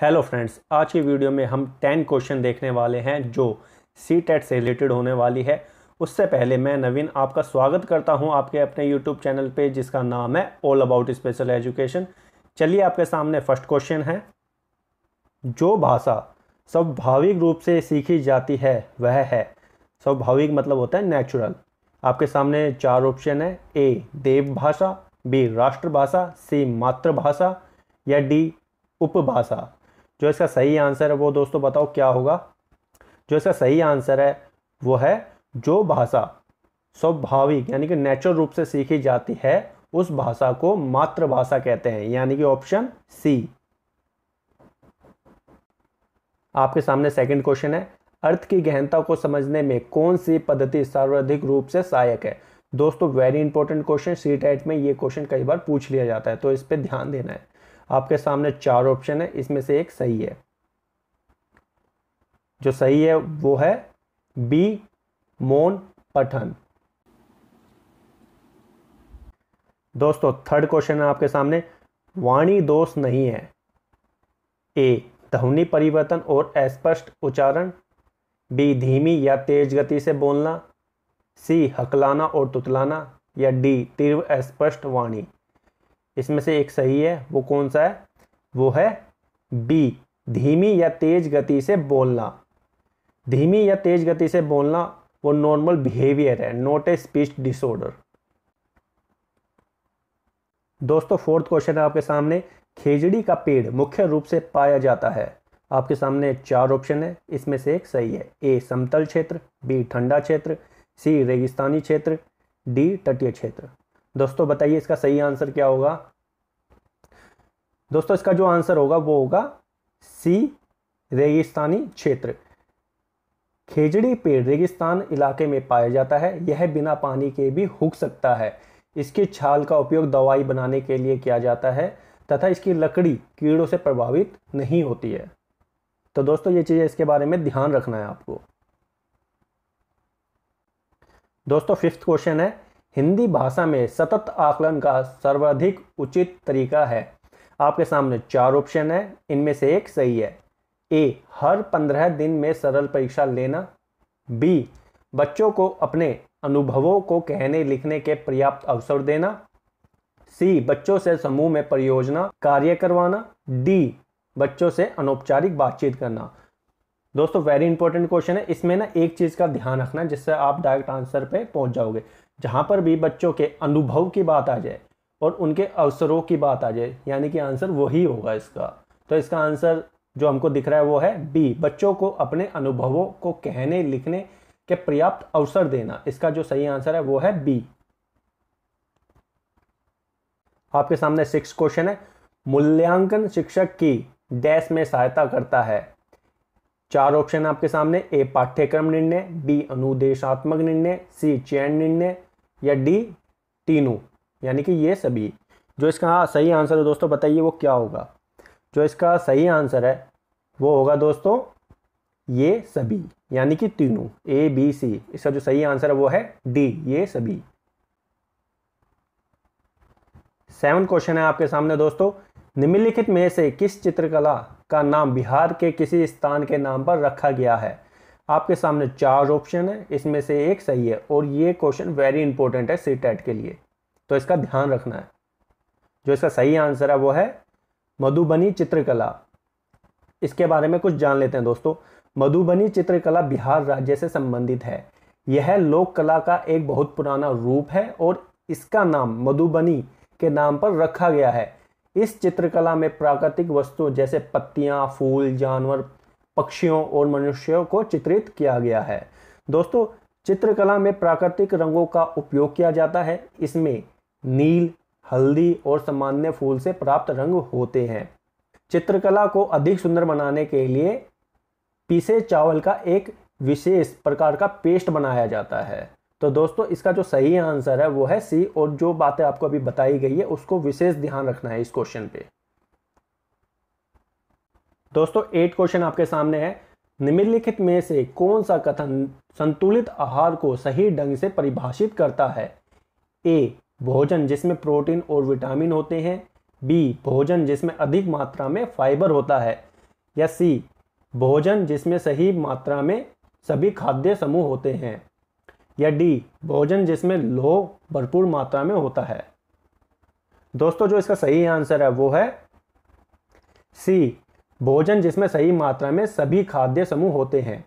hello friends आज की video में हम टेन क्वेश्चन देखने वाले हैं जो सी टेट e से रिलेटेड होने वाली है उससे पहले मैं नवीन आपका स्वागत करता हूं आपके अपने यूट्यूब चैनल पे जिसका नाम है ऑल अबाउट स्पेशल एजुकेशन चलिए आपके सामने फर्स्ट क्वेश्चन है जो भाषा स्वाभाविक रूप से सीखी जाती है वह है स्वाभाविक मतलब होता है नेचुरल आपके सामने चार ऑप्शन है ए देवभाषा बी राष्ट्रभाषा सी मातृभाषा या डी उपभाषा जो इसका सही आंसर है वो दोस्तों बताओ क्या होगा जो इसका सही आंसर है वो है जो भाषा स्वाभाविक यानी कि नेचुरल रूप से सीखी जाती है उस भाषा को मातृभाषा कहते हैं यानी कि ऑप्शन सी आपके सामने सेकंड क्वेश्चन है अर्थ की गहनता को समझने में कौन सी पद्धति सर्वाधिक रूप से सहायक है दोस्तों very important question C TET में ये क्वेश्चन कई बार पूछ लिया जाता है तो इस पर ध्यान देना है आपके सामने चार ऑप्शन है इसमें से एक सही है जो सही है वो है बी मोन पठन दोस्तों थर्ड क्वेश्चन है आपके सामने वाणी दोष नहीं है ए ध्वनि परिवर्तन और अस्पष्ट उच्चारण बी धीमी या तेज गति से बोलना सी हकलाना और तुतलाना या डी तीव्र स्पष्ट वाणी इसमें से एक सही है वो कौन सा है वो है बी धीमी या तेज गति से बोलना धीमी या तेज गति से बोलना वो नॉर्मल बिहेवियर है नॉट ए स्पीच डिसऑर्डर दोस्तों फोर्थ क्वेश्चन है आपके सामने खेजड़ी का पेड़ मुख्य रूप से पाया जाता है आपके सामने चार ऑप्शन है इसमें से एक सही है ए समतल क्षेत्र बी ठंडा क्षेत्र सी रेगिस्तानी क्षेत्र डी तटीय क्षेत्र दोस्तों बताइए इसका सही आंसर क्या होगा दोस्तों इसका जो आंसर होगा वो होगा सी रेगिस्तानी क्षेत्र खेजड़ी पेड़ रेगिस्तान इलाके में पाया जाता है यह बिना पानी के भी हुक सकता है इसकी छाल का उपयोग दवाई बनाने के लिए किया जाता है तथा इसकी लकड़ी कीड़ों से प्रभावित नहीं होती है तो दोस्तों ये चीज़ें इसके बारे में ध्यान रखना है आपको दोस्तों फिफ्थ क्वेश्चन है हिंदी भाषा में सतत आकलन का सर्वाधिक उचित तरीका है आपके सामने चार ऑप्शन है इनमें से एक सही है ए हर पंद्रह दिन में सरल परीक्षा लेना बी बच्चों को अपने अनुभवों को कहने लिखने के पर्याप्त अवसर देना सी बच्चों से समूह में परियोजना कार्य करवाना डी बच्चों से अनौपचारिक बातचीत करना दोस्तों वेरी इंपॉर्टेंट क्वेश्चन है इसमें ना एक चीज़ का ध्यान रखना जिससे आप डायरेक्ट आंसर पे पहुंच जाओगे जहाँ पर भी बच्चों के अनुभव की बात आ जाए और उनके अवसरों की बात आ जाए यानी कि आंसर वही होगा इसका तो इसका आंसर जो हमको दिख रहा है वो है बी बच्चों को अपने अनुभवों को कहने लिखने के पर्याप्त अवसर देना इसका जो सही आंसर है वो है बी आपके सामने सिक्स क्वेश्चन है मूल्यांकन शिक्षक की डैश में सहायता करता है चार ऑप्शन आपके सामने ए पाठ्यक्रम निर्णय बी अनुदेशात्मक निर्णय सी चयन निर्णय या डी तीनों यानी कि ये सभी जो इसका हाँ सही आंसर है दोस्तों बताइए वो क्या होगा जो इसका सही आंसर है वो होगा दोस्तों ये सभी यानी कि तीनों ए बी सी इसका जो सही आंसर है वो है डी ये सभी सेवन क्वेश्चन है आपके सामने दोस्तों निम्नलिखित में से किस चित्रकला का नाम बिहार के किसी स्थान के नाम पर रखा गया है आपके सामने चार ऑप्शन है इसमें से एक सही है और ये क्वेश्चन वेरी इंपॉर्टेंट है सी टेट के लिए तो इसका ध्यान रखना है जो इसका सही आंसर है वो है मधुबनी चित्रकला इसके बारे में कुछ जान लेते हैं दोस्तों मधुबनी चित्रकला बिहार राज्य से संबंधित है यह लोक कला का एक बहुत पुराना रूप है और इसका नाम मधुबनी के नाम पर रखा गया है इस चित्रकला में प्राकृतिक वस्तुओं जैसे पत्तियां, फूल जानवर पक्षियों और मनुष्यों को चित्रित किया गया है दोस्तों चित्रकला में प्राकृतिक रंगों का उपयोग किया जाता है इसमें नील हल्दी और सामान्य फूल से प्राप्त रंग होते हैं चित्रकला को अधिक सुंदर बनाने के लिए पीसे चावल का एक विशेष प्रकार का पेस्ट बनाया जाता है तो दोस्तों इसका जो सही आंसर है वो है सी और जो बातें आपको अभी बताई गई है उसको विशेष ध्यान रखना है इस क्वेश्चन पे दोस्तों एट क्वेश्चन आपके सामने है निम्नलिखित में से कौन सा कथन संतुलित आहार को सही ढंग से परिभाषित करता है ए भोजन जिसमें प्रोटीन और विटामिन होते हैं बी भोजन जिसमें अधिक मात्रा में फाइबर होता है या सी भोजन जिसमें सही मात्रा में सभी खाद्य समूह होते हैं या डी भोजन जिसमें लोह भरपूर मात्रा में होता है दोस्तों जो इसका सही आंसर है वो है सी भोजन जिसमें सही मात्रा में सभी खाद्य समूह होते हैं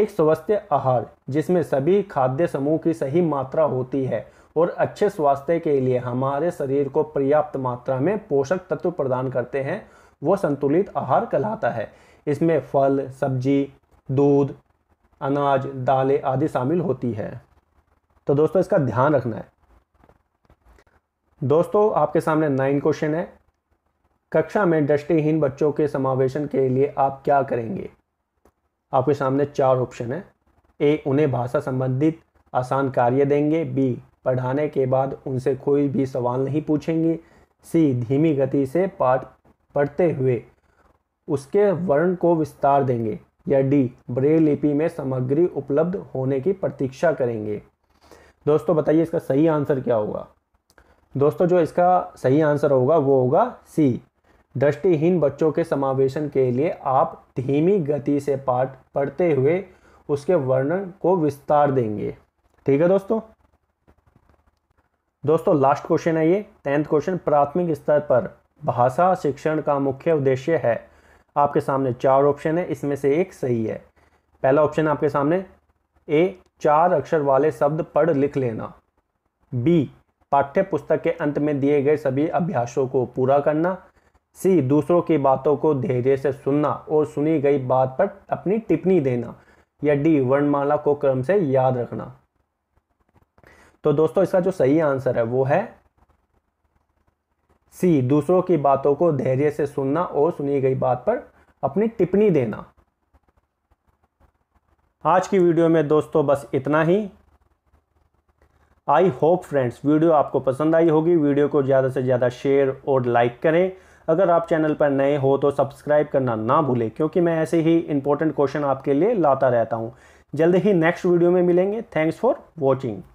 एक स्वस्थ आहार जिसमें सभी खाद्य समूह की सही मात्रा होती है और अच्छे स्वास्थ्य के लिए हमारे शरीर को पर्याप्त मात्रा में पोषक तत्व प्रदान करते हैं वो संतुलित आहार कहलाता है इसमें फल सब्जी दूध अनाज दालें आदि शामिल होती है तो दोस्तों इसका ध्यान रखना है दोस्तों आपके सामने नाइन क्वेश्चन है कक्षा में दृष्टिहीन बच्चों के समावेशन के लिए आप क्या करेंगे आपके सामने चार ऑप्शन हैं ए उन्हें भाषा संबंधित आसान कार्य देंगे बी पढ़ाने के बाद उनसे कोई भी सवाल नहीं पूछेंगे सी धीमी गति से पाठ पढ़ते हुए उसके वर्ण को विस्तार देंगे या डी ब्रेल लिपि में सामग्री उपलब्ध होने की प्रतीक्षा करेंगे दोस्तों बताइए इसका सही आंसर क्या होगा दोस्तों जो इसका सही आंसर होगा वो होगा सी दृष्टिहीन बच्चों के समावेशन के लिए आप धीमी गति से पाठ पढ़ते हुए उसके वर्णन को विस्तार देंगे ठीक है दोस्तों दोस्तों लास्ट क्वेश्चन है ये टेंथ क्वेश्चन प्राथमिक स्तर पर भाषा शिक्षण का मुख्य उद्देश्य है आपके सामने चार ऑप्शन है इसमें से एक सही है पहला ऑप्शन आपके सामने ए चार अक्षर वाले शब्द पढ़ लिख लेना बी पाठ्य पुस्तक के अंत में दिए गए सभी अभ्यासों को पूरा करना सी दूसरों की बातों को धैर्य से सुनना और सुनी गई बात पर अपनी टिप्पणी देना या डी वर्णमाला को क्रम से याद रखना तो दोस्तों इसका जो सही आंसर है वो है सी दूसरों की बातों को धैर्य से सुनना और सुनी गई बात पर अपनी टिप्पणी देना आज की वीडियो में दोस्तों बस इतना ही आई होप फ्रेंड्स वीडियो आपको पसंद आई होगी वीडियो को ज़्यादा से ज़्यादा शेयर और लाइक करें अगर आप चैनल पर नए हो तो सब्सक्राइब करना ना भूलें क्योंकि मैं ऐसे ही इंपॉर्टेंट क्वेश्चन आपके लिए लाता रहता हूँ जल्द ही नेक्स्ट वीडियो में मिलेंगे थैंक्स फॉर वॉचिंग